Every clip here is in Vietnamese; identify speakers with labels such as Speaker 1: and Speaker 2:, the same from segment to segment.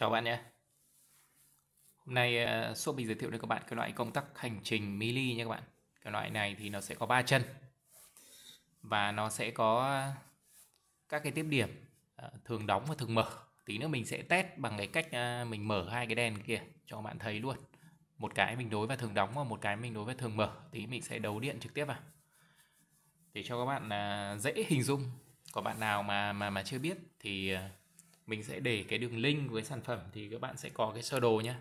Speaker 1: Chào bạn nhé. Hôm nay ờ, shop mình giới thiệu đến các bạn cái loại công tắc hành trình mili nha các bạn. Cái loại này thì nó sẽ có 3 chân. Và nó sẽ có các cái tiếp điểm ờ, thường đóng và thường mở. Tí nữa mình sẽ test bằng cái cách ờ, mình mở hai cái đèn kia cho các bạn thấy luôn. Một cái mình đối và thường đóng và một cái mình đối và thường mở. Tí mình sẽ đấu điện trực tiếp vào. Để cho các bạn dễ hình dung. Có bạn nào mà mà mà chưa biết thì mình sẽ để cái đường link với sản phẩm thì các bạn sẽ có cái sơ đồ nhé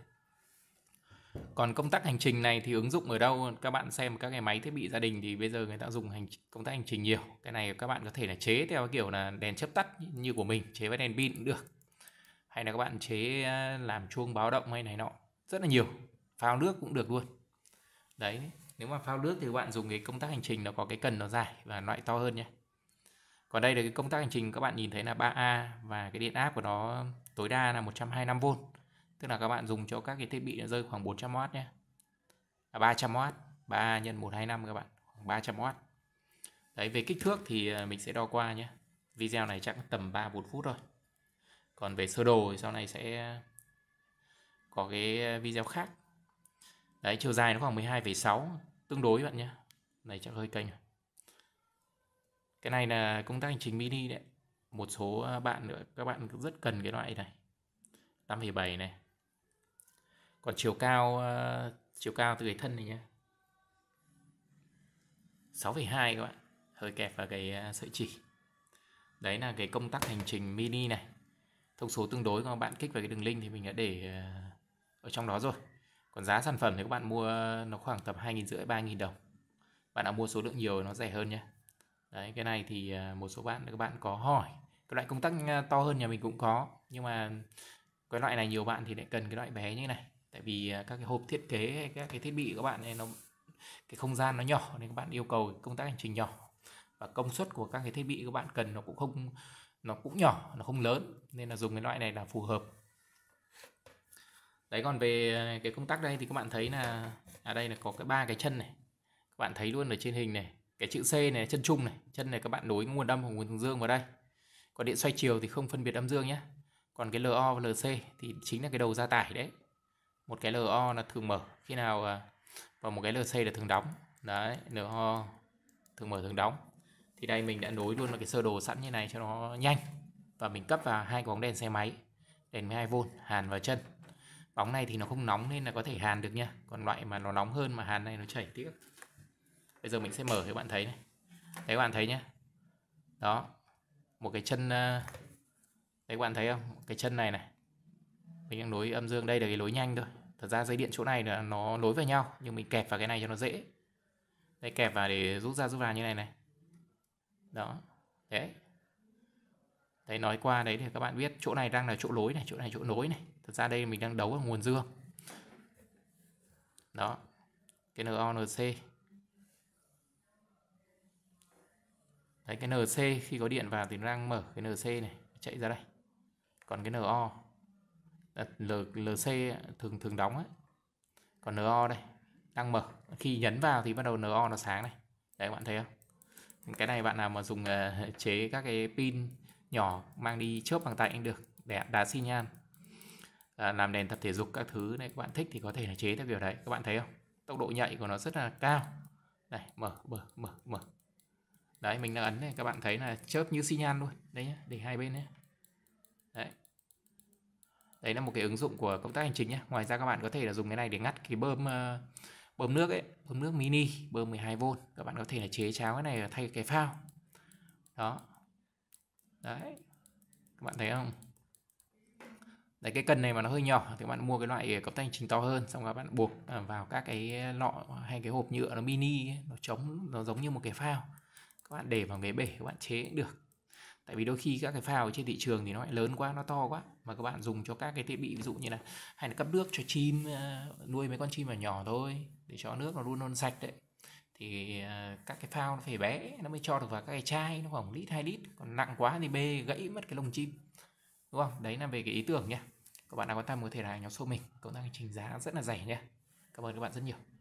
Speaker 1: còn công tác hành trình này thì ứng dụng ở đâu các bạn xem các cái máy thiết bị gia đình thì bây giờ người ta dùng hành công tác hành trình nhiều cái này các bạn có thể là chế theo kiểu là đèn chớp tắt như của mình chế với đèn pin cũng được hay là các bạn chế à, làm chuông báo động hay này nọ rất là nhiều phao nước cũng được luôn đấy nếu mà phao nước thì các bạn dùng cái công tác hành trình nó có cái cần nó dài và loại to hơn nhé còn đây là cái công tác hành trình các bạn nhìn thấy là 3A và cái điện áp của nó tối đa là 125V tức là các bạn dùng cho các cái thiết bị nó rơi khoảng 400W nhé à, 300W 3 nhân 125 các bạn khoảng 300W đấy về kích thước thì à, mình sẽ đo qua nhé video này chắc tầm 3 4 phút thôi còn về sơ đồ thì sau này sẽ có cái video khác đấy chiều dài nó khoảng 12,6 tương đối bạn nhé này chắc hơi kênh rồi cái này là công tác hành trình mini đấy một số à, bạn nữa các bạn rất cần cái loại này 5,7 này còn chiều cao à, chiều cao từ cái thân này nhá 6,2 các bạn hơi kẹp vào cái à, sợi chỉ đấy là cái công tắc hành trình mini này thông số tương đối các bạn kích vào cái đường link thì mình đã để ở trong đó rồi còn giá sản phẩm thì các bạn mua nó khoảng tầm hai nghìn rưỡi ba nghìn đồng bạn nào mua số lượng nhiều nó rẻ hơn nhé đấy cái này thì à, một số bạn các bạn có hỏi cái loại công tắc à, to hơn nhà mình cũng có nhưng mà cái loại này nhiều bạn thì lại cần cái loại bé như này tại vì à, các cái hộp thiết kế hay các cái thiết bị các bạn này nó cái không gian nó nhỏ nên các bạn yêu cầu công tác hành trình nhỏ và công suất của các cái thiết bị các bạn cần nó cũng không nó cũng nhỏ nó không lớn nên là dùng cái loại này là phù hợp đấy còn về cái công tắc đây thì các bạn thấy là ở đây là có cái ba cái chân này các bạn thấy luôn ở trên hình này cái chữ C này chân trung này chân này các bạn nối nguồn âm và nguồn dương vào đây còn điện xoay chiều thì không phân biệt âm dương nhé còn cái LO và LC thì chính là cái đầu gia tải đấy một cái LO là thường mở khi nào à, và một cái LC là thường đóng đấy LO thường mở thường đóng thì đây mình đã nối luôn là cái sơ đồ sẵn như này cho nó nhanh và mình cấp vào hai cái bóng đèn xe máy đèn 12V hàn vào chân bóng này thì nó không nóng nên là có thể hàn được nha còn loại mà nó nóng hơn mà hàn này nó chảy tiếp bây giờ mình sẽ mở cho bạn thấy này đấy các bạn thấy nhé đó một cái chân đấy ờ, các bạn thấy không cái chân này này mình đang nối âm dương đây là cái lối nhanh thôi thật ra dây điện chỗ này là nó nối vào nhau nhưng mình kẹp vào cái này cho nó dễ đây kẹp vào để rút ra rút vào như này này đó đấy đấy nói qua đấy thì các bạn biết chỗ này đang là chỗ lối này chỗ này chỗ nối này thật ra đây mình đang đấu ở nguồn dương đó cái NO NC Đấy cái NC khi có điện vào thì nó đang mở cái NC này chạy ra đây. Còn cái NO à, L, LC thường thường đóng ấy. Còn NO đây đang mở. Khi nhấn vào thì bắt đầu NO nó sáng này. Đấy các bạn thấy không? Cái này bạn nào mà dùng uh, chế các cái pin nhỏ mang đi chớp bằng tay cũng được để đá xi nhan. À, làm đèn tập thể dục các thứ này các bạn thích thì có thể là chế theo kiểu đấy. Các bạn thấy không? Tốc độ nhạy của nó rất là cao. Đây, mở mở mở mở đấy mình đang ấn này các bạn thấy là chớp như xi nhan luôn đấy nhá để hai bên nhé đấy đấy là một cái ứng dụng của công tác hành chính nhé ngoài ra các bạn có thể là dùng cái này để ngắt cái bơm ờ, bơm nước ấy bơm nước mini bơm 12V các bạn có thể là chế cháo cái này thay cái phao đó đấy các bạn thấy không đấy cái cần này mà nó hơi nhỏ thì các bạn mua cái loại công tác hành trình to hơn xong các bạn buộc ờ, vào các cái lọ hay cái hộp nhựa nó mini ấy, nó chống nó giống như một cái phao các bạn để vào nghề bể các bạn chế cũng được tại vì đôi khi các cái phao trên thị trường thì nó lại lớn quá nó to quá mà các bạn dùng cho các cái thiết bị ví dụ như là hay là cấp nước cho chim ờ, nuôi mấy con chim mà nhỏ thôi để cho nước nó luôn luôn sạch đấy thì ờ, các cái phao nó phải bé nó mới cho được vào các cái chai nó khoảng lít hai lít còn nặng quá thì bê gãy mất cái lồng chim đúng không đấy là về cái ý tưởng nhé các bạn nào quan tâm có thể là nhóm số mình công tác trình giá rất là rẻ nhé cảm ơn các bạn rất nhiều